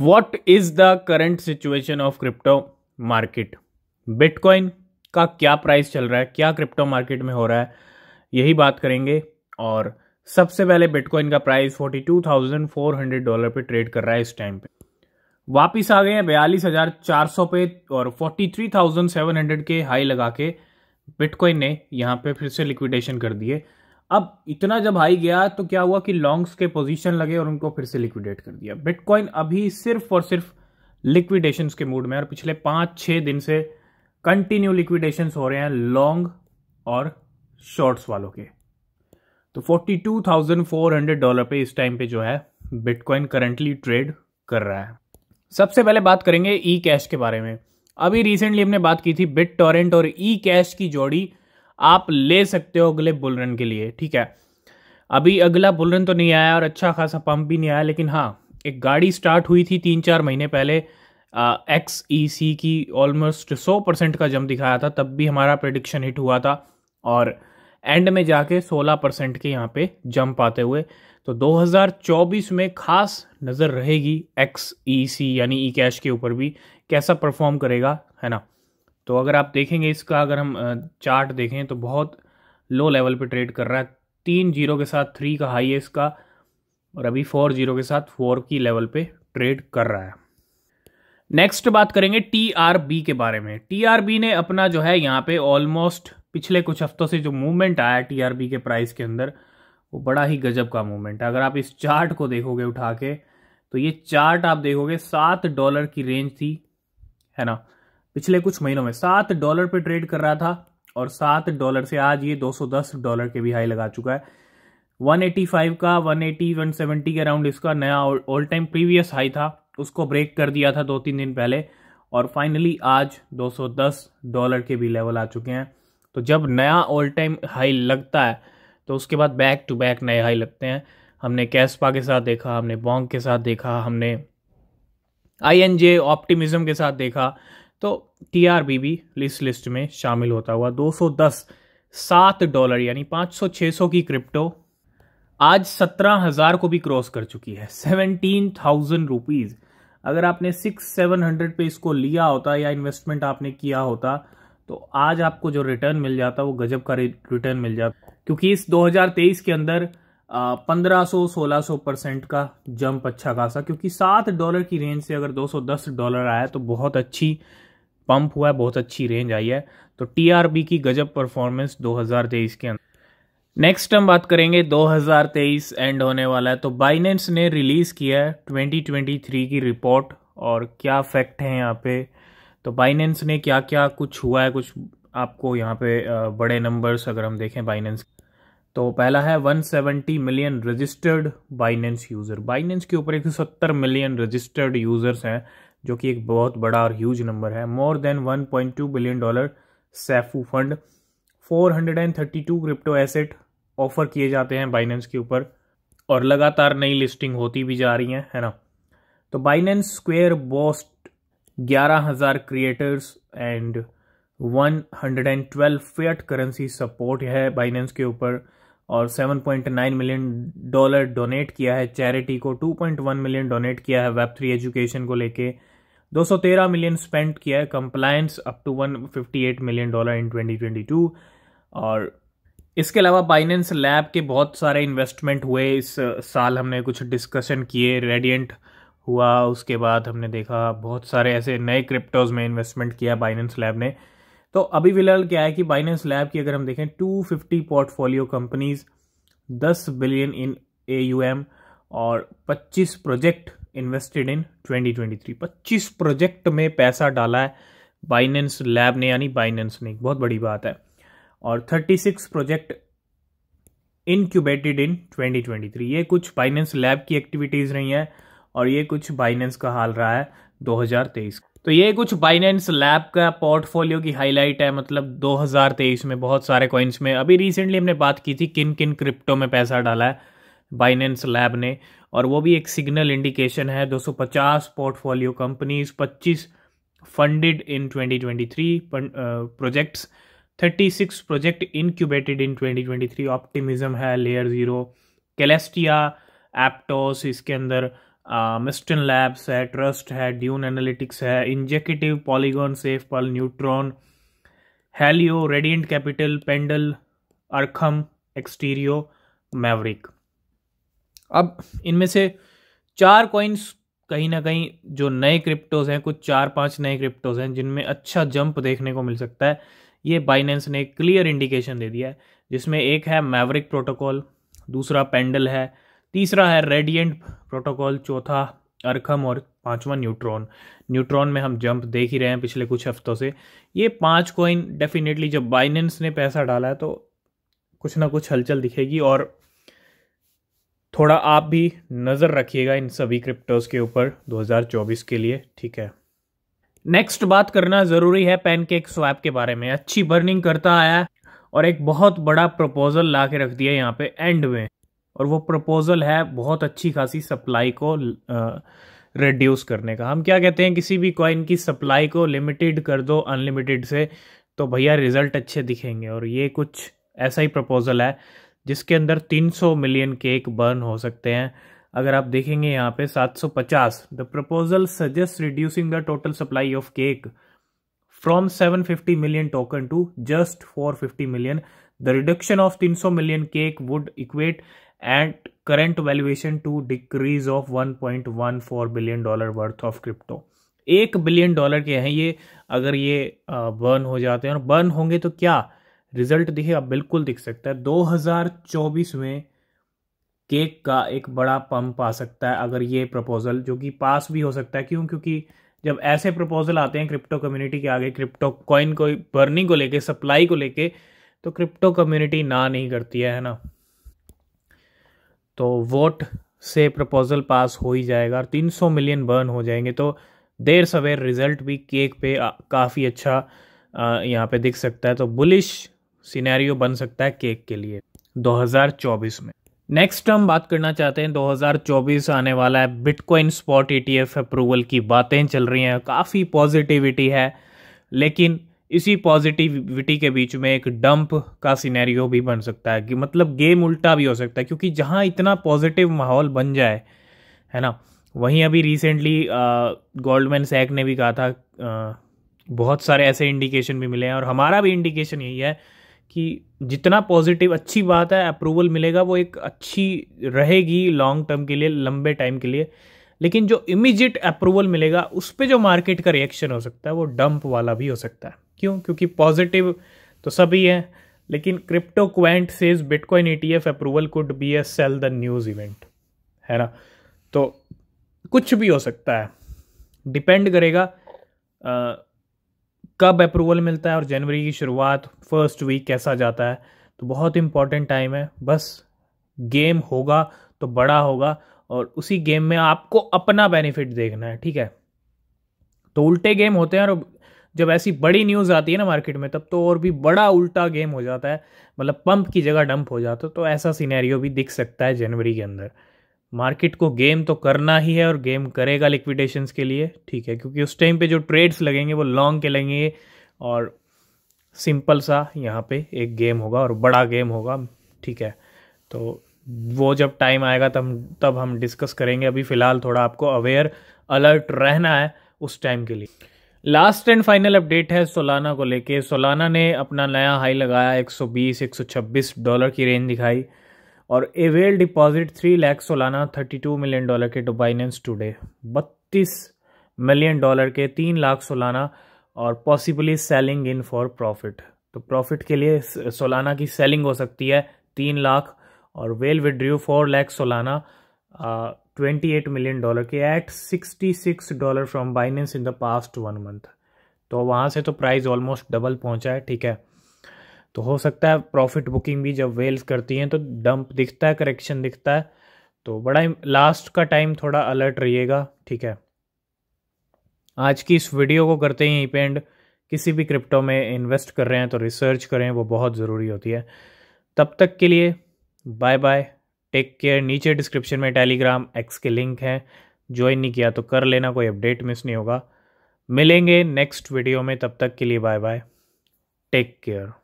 what is the current situation of crypto market bitcoin का क्या price चल रहा है क्या क्रिप्टो मार्केट में हो रहा है यही बात करेंगे और सबसे पहले बिटकॉइन का प्राइस 42,400 डॉलर पे ट्रेड कर रहा है इस टाइम पे वापिस आ गए हैं बयालीस हजार चार सौ पे और 43,700 के हाई लगा के बिटकॉइन ने यहाँ पे फिर से लिक्विडेशन कर दिए अब इतना जब हाई गया तो क्या हुआ कि लॉन्ग्स के पोजीशन लगे और उनको फिर से लिक्विडेट कर दिया बिटकॉइन अभी सिर्फ और सिर्फ लिक्विडेशन के मूड में और पिछले पांच छह दिन से कंटिन्यू लिक्विडेशन हो रहे हैं लॉन्ग और शॉर्ट्स वालों के तो 42,400 डॉलर पे इस टाइम पे जो है बिटकॉइन करंटली ट्रेड कर रहा है सबसे पहले बात करेंगे ई कैश के बारे में अभी रिसेंटली हमने बात की थी बिट टॉरेंट और ई कैश की जोड़ी आप ले सकते हो अगले बुल रन के लिए ठीक है अभी अगला बुल रन तो नहीं आया और अच्छा खासा पंप भी नहीं आया लेकिन हाँ एक गाड़ी स्टार्ट हुई थी तीन चार महीने पहले एक्स ई सी की ऑलमोस्ट सौ परसेंट का जम दिखाया था तब भी हमारा प्रडिक्शन हिट हुआ था और एंड में जाके 16 परसेंट के यहाँ पे जंप आते हुए तो 2024 में खास नज़र रहेगी एक्स ई सी यानी ई e कैश के ऊपर भी कैसा परफॉर्म करेगा है ना तो अगर आप देखेंगे इसका अगर हम चार्ट देखें तो बहुत लो लेवल पे ट्रेड कर रहा है तीन जीरो के साथ थ्री का हाई है इसका और अभी फोर जीरो के साथ फोर की लेवल पे ट्रेड कर रहा है नेक्स्ट बात करेंगे टी आर बी के बारे में टी आर बी ने अपना जो है यहाँ पे ऑलमोस्ट पिछले कुछ हफ्तों से जो मूवमेंट आया टी आर बी के प्राइस के अंदर वो बड़ा ही गजब का मूवमेंट है अगर आप इस चार्ट को देखोगे उठा के तो ये चार्ट आप देखोगे सात डॉलर की रेंज थी है ना पिछले कुछ महीनों में सात डॉलर पे ट्रेड कर रहा था और सात डॉलर से आज ये 210 डॉलर के भी हाई लगा चुका है 185 का 180 170 के अराउंड इसका नया ऑल टाइम प्रीवियस हाई था उसको ब्रेक कर दिया था दो तीन दिन पहले और फाइनली आज 210 डॉलर के भी लेवल आ चुके हैं तो जब नया ऑल टाइम हाई लगता है तो उसके बाद बैक टू बैक नए हाई लगते हैं हमने कैसपा के साथ देखा हमने बॉन्ग के साथ देखा हमने आई एन जे के साथ देखा तो टीआरबी भी इस लिस्ट में शामिल होता हुआ 210 सात डॉलर यानी 500-600 की क्रिप्टो आज 17,000 को भी क्रॉस कर चुकी है 17,000 रुपीज़ अगर आपने सिक्स सेवन हंड्रेड पे इसको लिया होता या इन्वेस्टमेंट आपने किया होता तो आज आपको जो रिटर्न मिल जाता वो गजब का रिटर्न मिल जाता क्योंकि इस 2023 के अंदर पंद्रह 1600 सोलह परसेंट का जंप अच्छा खासा क्योंकि सात डॉलर की रेंज से अगर 210 डॉलर आया तो बहुत अच्छी पंप हुआ है बहुत अच्छी रेंज आई है तो टी की गजब परफॉर्मेंस 2023 के अंदर नेक्स्ट हम बात करेंगे 2023 एंड होने वाला है तो बाइनेंस ने रिलीज़ किया है 2023 की रिपोर्ट और क्या फैक्ट हैं यहाँ पे तो बाइनेंस ने क्या क्या कुछ हुआ है कुछ आपको यहाँ पे बड़े नंबर्स अगर हम देखें बाइनेंस तो पहला है 170 million registered Binance user Binance के ऊपर 170 मिलियन रजिस्टर्ड यूज़र्स हैं जो कि एक बहुत बड़ा और ह्यूज नंबर है more than 1.2 billion dollar SAFU fund 432 crypto asset offer किए जाते हैं बाइनेंस के ऊपर और लगातार नई लिस्टिंग होती भी जा रही हैं है ना तो Binance square boost 11000 creators and 112 fiat currency support है बाइनेंस के ऊपर और 7.9 मिलियन डॉलर डोनेट किया है चैरिटी को 2.1 मिलियन डोनेट किया है वेब थ्री एजुकेशन को लेके 213 मिलियन स्पेंड किया है compliance up to 158 million dollar in 2022 और इसके अलावा बाइनेंस लैब के बहुत सारे इन्वेस्टमेंट हुए इस साल हमने कुछ डिस्कशन किए रेडियंट हुआ उसके बाद हमने देखा बहुत सारे ऐसे नए क्रिप्टोज में इन्वेस्टमेंट किया बाइनेंस लैब ने तो अभी फिलहाल क्या है कि बाइनेंस लैब की अगर हम देखें 250 portfolio companies 10 billion in a और 25 प्रोजेक्ट इन्वेस्टेड इन 2023 25 प्रोजेक्ट में पैसा डाला है बाइनेंस लैब ने यानी बाइनेंस ने बहुत बड़ी बात है और 36 प्रोजेक्ट इनक्यूबेटेड इन 2023 ये कुछ बाइनेंस लैब की एक्टिविटीज़ रही हैं और ये कुछ बाइनेंस का हाल रहा है 2023 तो ये कुछ बाइनेंस लैब का पोर्टफोलियो की हाईलाइट है मतलब 2023 में बहुत सारे कॉइन्स में अभी रिसेंटली हमने बात की थी किन किन क्रिप्टो में पैसा डाला है बाइनेंस लैब ने और वो भी एक सिग्नल इंडिकेशन है 250 portfolio companies 25 funded in 2023 projects 36 project incubated in 2023 Optimism है लेयर ज़ीरो कैलेस्टिया एप्टोस इसके अंदर मिस्टन लैब्स है ट्रस्ट है ड्यून एनालिटिक्स है Injective Polygon SafePal Neutron Helio Radiant Capital Pendle Arkham Xterio Maverick अब इनमें से चार कॉइन्स कहीं ना कहीं जो नए क्रिप्टोज हैं कुछ चार पांच नए क्रिप्टोज हैं जिनमें अच्छा जंप देखने को मिल सकता है ये बाइनेंस ने क्लियर इंडिकेशन दे दिया है जिसमें एक है मैवरिक प्रोटोकॉल दूसरा पेंडल है तीसरा है रेडियंट प्रोटोकॉल चौथा अरखम और पांचवा न्यूट्रॉन न्यूट्रॉन में हम जंप देख ही रहे हैं पिछले कुछ हफ्तों से ये पांच कॉइन डेफिनेटली जब बाइनेंस ने पैसा डाला है तो कुछ ना कुछ हलचल दिखेगी और थोड़ा आप भी नज़र रखिएगा इन सभी क्रिप्टोज़ के ऊपर 2024 के लिए ठीक है नेक्स्ट बात करना ज़रूरी है पैनकेक स्वैप के बारे में अच्छी बर्निंग करता आया और एक बहुत बड़ा प्रपोजल ला के रख दिया यहाँ पे एंड में और वो प्रपोजल है बहुत अच्छी खासी सप्लाई को रिड्यूस करने का हम क्या कहते हैं किसी भी कॉइन की सप्लाई को लिमिटेड कर दो अनलिमिटेड से तो भैया रिजल्ट अच्छे दिखेंगे और ये कुछ ऐसा ही प्रपोजल है जिसके अंदर 300 मिलियन केक बर्न हो सकते हैं अगर आप देखेंगे यहाँ पे 750 the proposal suggest reducing the total supply of CAKE from 750 million token to just 450 million the reduction of 300 million CAKE would equate at decrease of one point one 1.14 billion dollar worth of crypto एक billion dollar के हैं ये अगर ये burn हो जाते हैं और बर्न होंगे तो क्या रिजल्ट दिखे अब बिल्कुल दिख सकता है 2024 में केक का एक बड़ा पंप आ सकता है अगर ये प्रपोजल जो कि पास भी हो सकता है क्यों क्योंकि जब ऐसे प्रपोजल आते हैं क्रिप्टो कम्युनिटी के आगे क्रिप्टो कॉइन को बर्निंग को लेके सप्लाई को लेके तो क्रिप्टो कम्युनिटी ना नहीं करती है, है ना तो वोट से प्रपोजल पास हो ही जाएगा और 300 मिलियन बर्न हो जाएंगे तो देर सवेर रिजल्ट भी केक पे काफ़ी अच्छा यहाँ पे दिख सकता है तो बुलिश सिनेरियो बन सकता है केक के लिए 2024 में नेक्स्ट हम बात करना चाहते हैं 2024 आने वाला है बिटकॉइन स्पॉट ईटीएफ अप्रूवल की बातें चल रही हैं काफ़ी पॉजिटिविटी है लेकिन इसी पॉजिटिविटी के बीच में एक डंप का सिनेरियो भी बन सकता है कि मतलब गेम उल्टा भी हो सकता है क्योंकि जहां इतना पॉजिटिव माहौल बन जाए है ना वहीं अभी रिसेंटली गोल्डमैन सैक ने भी कहा था आ, बहुत सारे ऐसे इंडिकेशन भी मिले हैं और हमारा भी इंडिकेशन यही है कि जितना पॉजिटिव अच्छी बात है अप्रूवल मिलेगा वो एक अच्छी रहेगी लॉन्ग टर्म के लिए लंबे टाइम के लिए लेकिन जो इमीजिएट अप्रूवल मिलेगा उस पर जो मार्केट का रिएक्शन हो सकता है वो डंप वाला भी हो सकता है क्यों क्योंकि पॉजिटिव तो सभी है लेकिन CryptoQuant says bitcoin E approval could be a sell the news event है ना तो कुछ भी हो सकता है डिपेंड करेगा कब अप्रूवल मिलता है और जनवरी की शुरुआत फर्स्ट वीक कैसा जाता है तो बहुत इंपॉर्टेंट टाइम है बस गेम होगा तो बड़ा होगा और उसी गेम में आपको अपना बेनिफिट देखना है ठीक है तो उल्टे गेम होते हैं और जब ऐसी बड़ी न्यूज़ आती है ना मार्केट में तब तो और भी बड़ा उल्टा गेम हो जाता है मतलब पंप की जगह डंप हो जाता है तो ऐसा सीनैरियो भी दिख सकता है जनवरी के अंदर मार्केट को गेम तो करना ही है और गेम करेगा लिक्विडेशंस के लिए ठीक है क्योंकि उस टाइम पे जो ट्रेड्स लगेंगे वो लॉन्ग के लगेंगे और सिंपल सा यहाँ पे एक गेम होगा और बड़ा गेम होगा ठीक है तो वो जब टाइम आएगा तब तब हम डिस्कस करेंगे अभी फ़िलहाल थोड़ा आपको अवेयर अलर्ट रहना है उस टाइम के लिए लास्ट एंड फाइनल अपडेट है सोलाना को लेके सोलाना ने अपना नया हाई लगाया 120 126 डॉलर की रेंज दिखाई और a whale deposit three lakh Solana thirty two million dollar के टू बाइनेंस टूडे बत्तीस मिलियन डॉलर के तीन लाख सोलाना और possibly selling in for profit तो प्रॉफिट के लिए सोलाना की सेलिंग हो सकती है तीन लाख और whale withdrew four lakh Solana twenty eight million dollar के at sixty six dollar from Binance in the past one month तो वहाँ से तो प्राइस ऑलमोस्ट डबल पहुँचा है ठीक है तो हो सकता है प्रॉफिट बुकिंग भी जब वेल्स करती हैं तो डंप दिखता है करेक्शन दिखता है तो बड़ा लास्ट का टाइम थोड़ा अलर्ट रहिएगा ठीक है आज की इस वीडियो को करते ही यहीं किसी भी क्रिप्टो में इन्वेस्ट कर रहे हैं तो रिसर्च करें वो बहुत ज़रूरी होती है तब तक के लिए बाय बाय टेक केयर नीचे डिस्क्रिप्शन में टेलीग्राम एक्स के लिंक हैं ज्वाइन नहीं किया तो कर लेना कोई अपडेट मिस नहीं होगा मिलेंगे नेक्स्ट वीडियो में तब तक के लिए बाय बाय टेक केयर